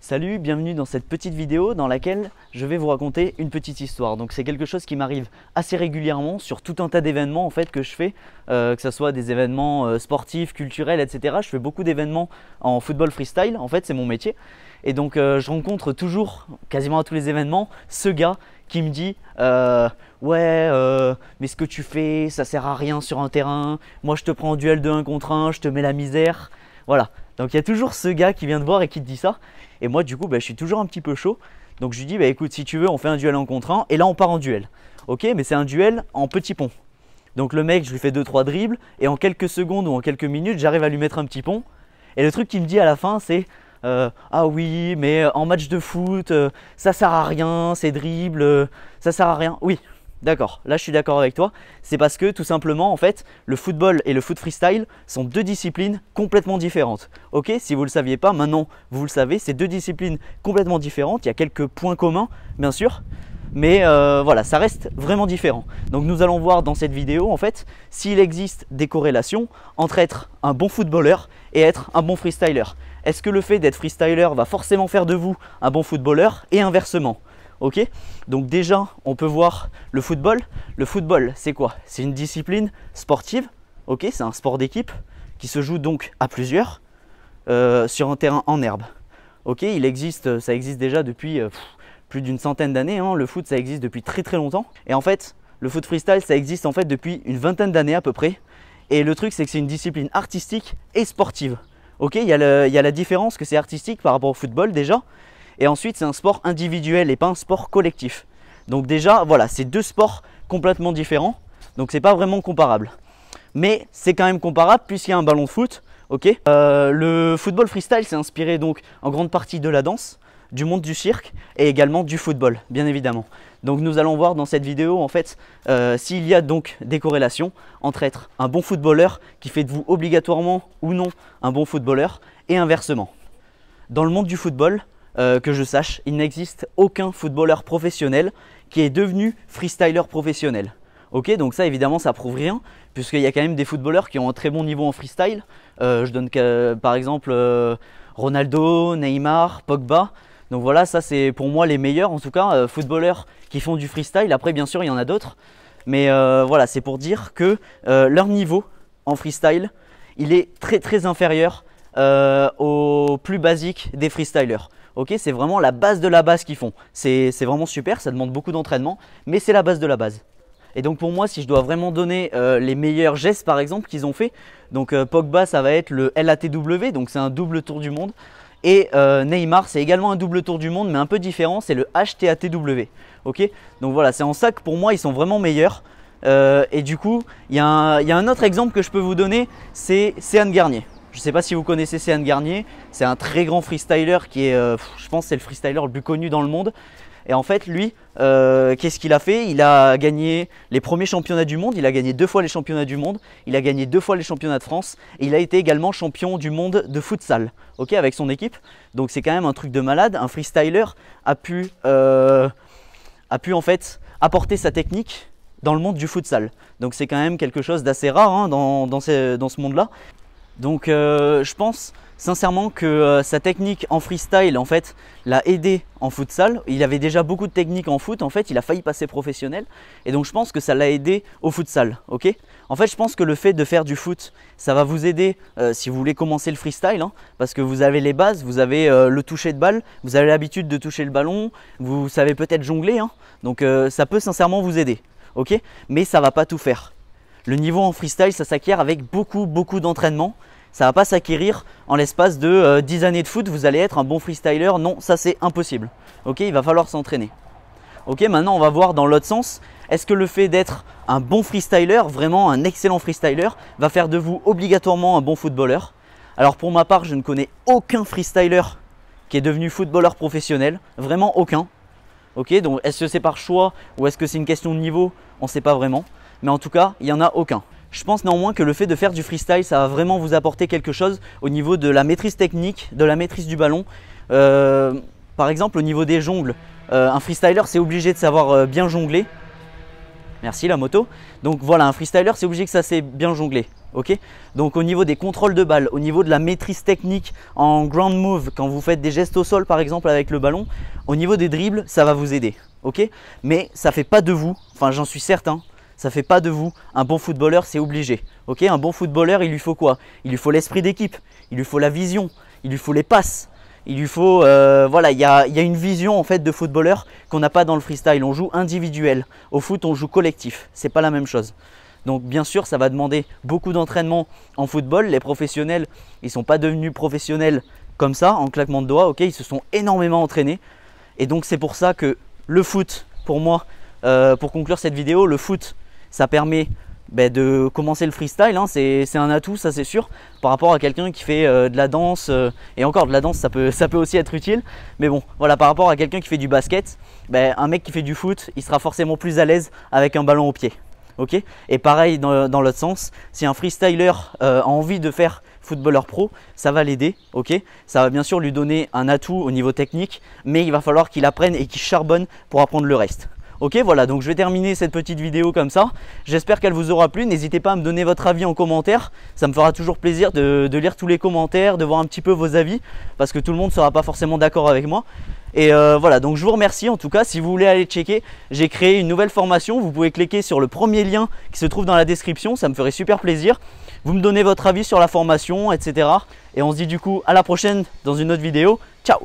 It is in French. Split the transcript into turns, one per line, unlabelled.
Salut, bienvenue dans cette petite vidéo dans laquelle je vais vous raconter une petite histoire. Donc c'est quelque chose qui m'arrive assez régulièrement sur tout un tas d'événements en fait que je fais, euh, que ce soit des événements euh, sportifs, culturels, etc. Je fais beaucoup d'événements en football freestyle, en fait c'est mon métier. Et donc euh, je rencontre toujours, quasiment à tous les événements, ce gars qui me dit ouais mais ce que tu fais ça sert à rien sur un terrain moi je te prends en duel de 1 contre 1 je te mets la misère voilà. Donc il y a toujours ce gars qui vient te voir et qui te dit ça. Et moi, du coup, bah, je suis toujours un petit peu chaud. Donc je lui dis, bah, écoute, si tu veux, on fait un duel en contre un, Et là, on part en duel. Ok, mais c'est un duel en petit pont. Donc le mec, je lui fais 2-3 dribbles. Et en quelques secondes ou en quelques minutes, j'arrive à lui mettre un petit pont. Et le truc qu'il me dit à la fin, c'est. Euh, ah oui, mais en match de foot, euh, ça sert à rien, ces dribbles, euh, ça sert à rien. Oui, D'accord, là je suis d'accord avec toi. C'est parce que tout simplement, en fait, le football et le foot freestyle sont deux disciplines complètement différentes. Ok, si vous ne le saviez pas, maintenant vous le savez, c'est deux disciplines complètement différentes. Il y a quelques points communs, bien sûr. Mais euh, voilà, ça reste vraiment différent. Donc nous allons voir dans cette vidéo, en fait, s'il existe des corrélations entre être un bon footballeur et être un bon freestyler. Est-ce que le fait d'être freestyler va forcément faire de vous un bon footballeur et inversement donc déjà, on peut voir le football. Le football, c'est quoi C'est une discipline sportive. C'est un sport d'équipe qui se joue donc à plusieurs euh, sur un terrain en herbe. Ok Il existe, euh, ça existe déjà depuis euh, plus d'une centaine d'années. Hein. Le foot, ça existe depuis très très longtemps. Et en fait, le foot freestyle, ça existe en fait depuis une vingtaine d'années à peu près. Et le truc, c'est que c'est une discipline artistique et sportive. il y, a la différence que c'est artistique par rapport au football déjà, et ensuite, c'est un sport individuel et pas un sport collectif. Donc déjà, voilà, c'est deux sports complètement différents. Donc c'est pas vraiment comparable. Mais c'est quand même comparable puisqu'il y a un ballon de foot. Ok. Euh, le football freestyle s'est inspiré donc en grande partie de la danse, du monde du cirque et également du football, bien évidemment. Donc nous allons voir dans cette vidéo en fait euh, s'il y a donc des corrélations entre être un bon footballeur qui fait de vous obligatoirement ou non un bon footballeur et inversement. Dans le monde du football, euh, que je sache, il n'existe aucun footballeur professionnel qui est devenu freestyler professionnel. Ok, donc ça évidemment ça prouve rien, puisqu'il y a quand même des footballeurs qui ont un très bon niveau en freestyle. Euh, je donne par exemple euh, Ronaldo, Neymar, Pogba. Donc voilà, ça c'est pour moi les meilleurs, en tout cas, footballeurs qui font du freestyle. Après bien sûr il y en a d'autres, mais voilà, c'est pour dire que leur niveau en freestyle, il est très très inférieur euh, au plus basique des freestylers. Ok, c'est vraiment la base de la base qu'ils font. C'est vraiment super, ça demande beaucoup d'entraînement, mais c'est la base de la base. Et donc pour moi, si je dois vraiment donner euh, les meilleurs gestes par exemple qu'ils ont fait, donc euh, Pogba ça va être le LATW, donc c'est un double tour du monde. Et Neymar, c'est également un double tour du monde, mais un peu différent, c'est le HTATW. Ok Donc voilà, c'est en ça que pour moi, ils sont vraiment meilleurs. et du coup, il y, y, a un autre exemple que je peux vous donner, c'est Anne Garnier. Je ne sais pas si vous connaissez Céane Garnier, c'est un très grand freestyler qui est, euh, je pense, c'est le freestyler le plus connu dans le monde. Et en fait, lui, euh, qu'est-ce qu'il a fait Il a gagné les premiers championnats du monde, il a gagné deux fois les championnats du monde, il a gagné deux fois les championnats de France, et il a été également champion du monde de futsal, ok, avec son équipe. Donc c'est quand même un truc de malade. Un freestyler a pu, euh, a pu en fait apporter sa technique dans le monde du futsal. Donc c'est quand même quelque chose d'assez rare hein, dans, dans ce monde-là. Donc euh, je pense sincèrement que euh, sa technique en freestyle en fait l'a aidé en futsal. Il avait déjà beaucoup de techniques en foot en fait, il a failli passer professionnel et donc je pense que ça l'a aidé au futsal, OK En fait, je pense que le fait de faire du foot, ça va vous aider euh, si vous voulez commencer le freestyle hein, parce que vous avez les bases, vous avez le toucher de balle, vous avez l'habitude de toucher le ballon, vous savez peut-être jongler hein. Donc ça peut sincèrement vous aider. OK Mais ça va pas tout faire. Le niveau en freestyle, ça s'acquiert avec beaucoup, beaucoup d'entraînement. Ça ne va pas s'acquérir en l'espace de 10 euh, années de foot, vous allez être un bon freestyler. Non, ça c'est impossible. Ok, il va falloir s'entraîner. Ok, maintenant on va voir dans l'autre sens. Est-ce que le fait d'être un bon freestyler, vraiment un excellent freestyler, va faire de vous obligatoirement un bon footballeur Alors pour ma part, je ne connais aucun freestyler qui est devenu footballeur professionnel, vraiment aucun. Ok, donc est-ce que c'est par choix ou est-ce que c'est une question de niveau On ne sait pas vraiment mais en tout cas, il n'y en a aucun. Je pense néanmoins que le fait de faire du freestyle, ça va vraiment vous apporter quelque chose au niveau de la maîtrise technique, de la maîtrise du ballon. Euh, par exemple, au niveau des jongles, euh, un freestyler, c'est obligé de savoir euh, bien jongler. Merci la moto. Donc voilà, un freestyler, c'est obligé que ça sait bien jongler. ok Donc au niveau des contrôles de balles, au niveau de la maîtrise technique en ground move, quand vous faites des gestes au sol par exemple avec le ballon, au niveau des dribbles, ça va vous aider. ok Mais ça fait pas de vous, enfin j'en suis certain, ça fait pas de vous un bon footballeur, c'est obligé. Ok, un bon footballeur, il lui faut quoi Il lui faut l'esprit d'équipe, il lui faut la vision, il lui faut les passes. Il lui faut, euh, voilà, il y a, une vision en fait de footballeur qu'on n'a pas dans le freestyle. On joue individuel. Au foot, on joue collectif. C'est pas la même chose. Donc bien sûr, ça va demander beaucoup d'entraînement en football. Les professionnels, ils sont pas devenus professionnels comme ça, en claquement de doigts. Ok, ils se sont énormément entraînés. Et donc c'est pour ça que le foot, pour moi, euh, pour conclure cette vidéo, le foot, ça permet ben, de commencer le freestyle, hein, c'est un atout, ça c'est sûr, par rapport à quelqu'un qui fait euh, de la danse, euh, et encore de la danse, ça peut, aussi être utile, mais bon, voilà, par rapport à quelqu'un qui fait du basket, ben, un mec qui fait du foot, il sera forcément plus à l'aise avec un ballon au pied. Ok et pareil dans, l'autre sens, si un freestyler euh, a envie de faire footballeur pro, ça va l'aider, ok Ça va bien sûr lui donner un atout au niveau technique, mais il va falloir qu'il apprenne et qu'il charbonne pour apprendre le reste. Ok, voilà, donc je vais terminer cette petite vidéo comme ça. J'espère qu'elle vous aura plu. N'hésitez pas à me donner votre avis en commentaire. Ça me fera toujours plaisir de, lire tous les commentaires, de voir un petit peu vos avis, parce que tout le monde ne sera pas forcément d'accord avec moi. Et euh, voilà, donc je vous remercie en tout cas. Si vous voulez aller checker, j'ai créé une nouvelle formation. Vous pouvez cliquer sur le premier lien qui se trouve dans la description. Ça me ferait super plaisir. Vous me donnez votre avis sur la formation, etc. Et on se dit du coup à la prochaine dans une autre vidéo. Ciao